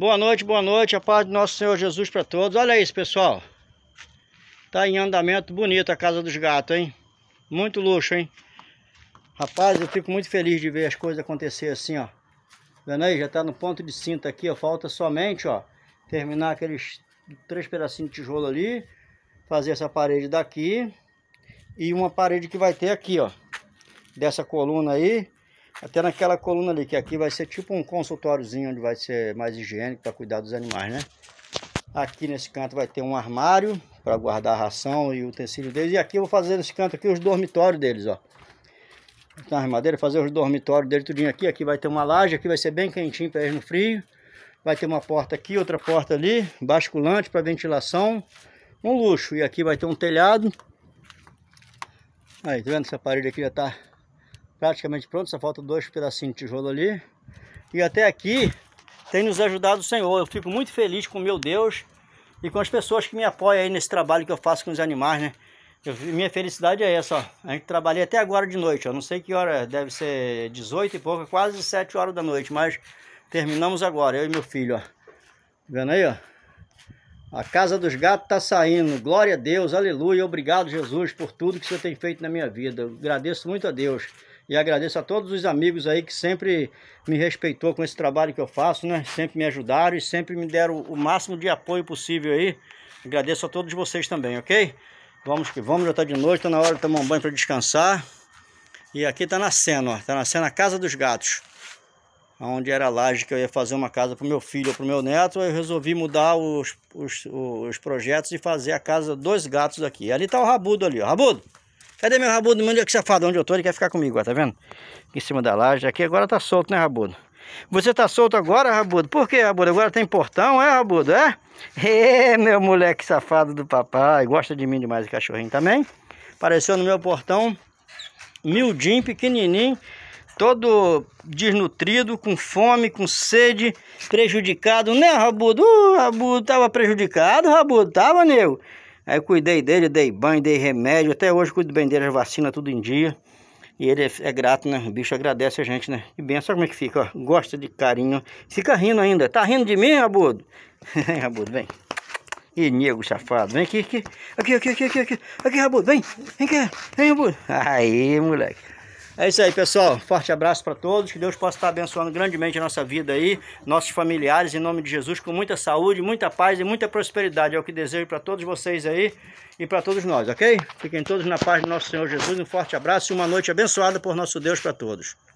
Boa noite, boa noite, a paz do nosso Senhor Jesus para todos. Olha isso, pessoal. Tá em andamento bonito a casa dos gatos, hein? Muito luxo, hein? Rapaz, eu fico muito feliz de ver as coisas acontecer assim, ó. Vendo aí? Já tá no ponto de cinta aqui, ó. Falta somente, ó, terminar aqueles três pedacinhos de tijolo ali, fazer essa parede daqui e uma parede que vai ter aqui, ó. Dessa coluna aí, até naquela coluna ali, que aqui vai ser tipo um consultóriozinho onde vai ser mais higiênico para cuidar dos animais, né? Aqui nesse canto vai ter um armário para guardar a ração e o utensílio deles. E aqui eu vou fazer nesse canto aqui os dormitórios deles, ó. Então, as madeiras, fazer os dormitórios dele tudinho aqui. Aqui vai ter uma laje, aqui vai ser bem quentinho para eles no frio. Vai ter uma porta aqui, outra porta ali, basculante para ventilação. Um luxo. E aqui vai ter um telhado. Aí, tá vendo? Essa parede aqui já tá praticamente pronto, só falta dois pedacinhos de tijolo ali. E até aqui tem nos ajudado o Senhor. Eu fico muito feliz com meu Deus e com as pessoas que me apoiam aí nesse trabalho que eu faço com os animais, né? Eu, minha felicidade é essa, ó. A gente trabalha até agora de noite, eu não sei que hora, deve ser 18 e pouco, quase 7 horas da noite, mas terminamos agora, eu e meu filho, ó. vendo aí, ó? A casa dos gatos tá saindo. Glória a Deus, aleluia. Obrigado, Jesus, por tudo que você tem feito na minha vida. Eu agradeço muito a Deus. E agradeço a todos os amigos aí que sempre me respeitou com esse trabalho que eu faço, né? Sempre me ajudaram e sempre me deram o máximo de apoio possível aí. Agradeço a todos vocês também, ok? Vamos que vamos, já tá de noite, tá na hora de tomar um banho para descansar. E aqui tá nascendo, ó, tá nascendo a Casa dos Gatos. Onde era a laje que eu ia fazer uma casa pro meu filho ou pro meu neto, eu resolvi mudar os, os, os projetos e fazer a casa dos gatos aqui. Ali tá o Rabudo ali, ó. Rabudo! Cadê meu rabudo? Meu que safadão onde eu tô, ele quer ficar comigo, ó, tá vendo? Aqui em cima da laje. Aqui agora tá solto, né, rabudo? Você tá solto agora, rabudo? Por que, rabudo? Agora tem portão, é, rabudo? É? Ê, é, meu moleque safado do papai. Gosta de mim demais o cachorrinho também. Apareceu no meu portão, miudinho, pequenininho todo desnutrido, com fome, com sede, prejudicado, né, Rabudo? Uh, Rabudo, tava prejudicado, Rabudo, tava, nego? Aí cuidei dele, dei banho, dei remédio. Até hoje cuido bem dele, vacina tudo em dia. E ele é, é grato, né? O bicho agradece a gente, né? E bem, só como é que fica, ó. Gosta de carinho. Fica rindo ainda. Tá rindo de mim, Rabudo? vem, Rabudo, vem. E nego safado. Vem aqui, aqui. Aqui, aqui, aqui, aqui. Aqui, aqui Rabudo, vem. Vem cá. Vem, Rabudo. Aí, moleque. É isso aí, pessoal. Forte abraço para todos. Que Deus possa estar abençoando grandemente a nossa vida aí, nossos familiares, em nome de Jesus, com muita saúde, muita paz e muita prosperidade. É o que desejo para todos vocês aí e para todos nós, ok? Fiquem todos na paz do nosso Senhor Jesus. Um forte abraço e uma noite abençoada por nosso Deus para todos.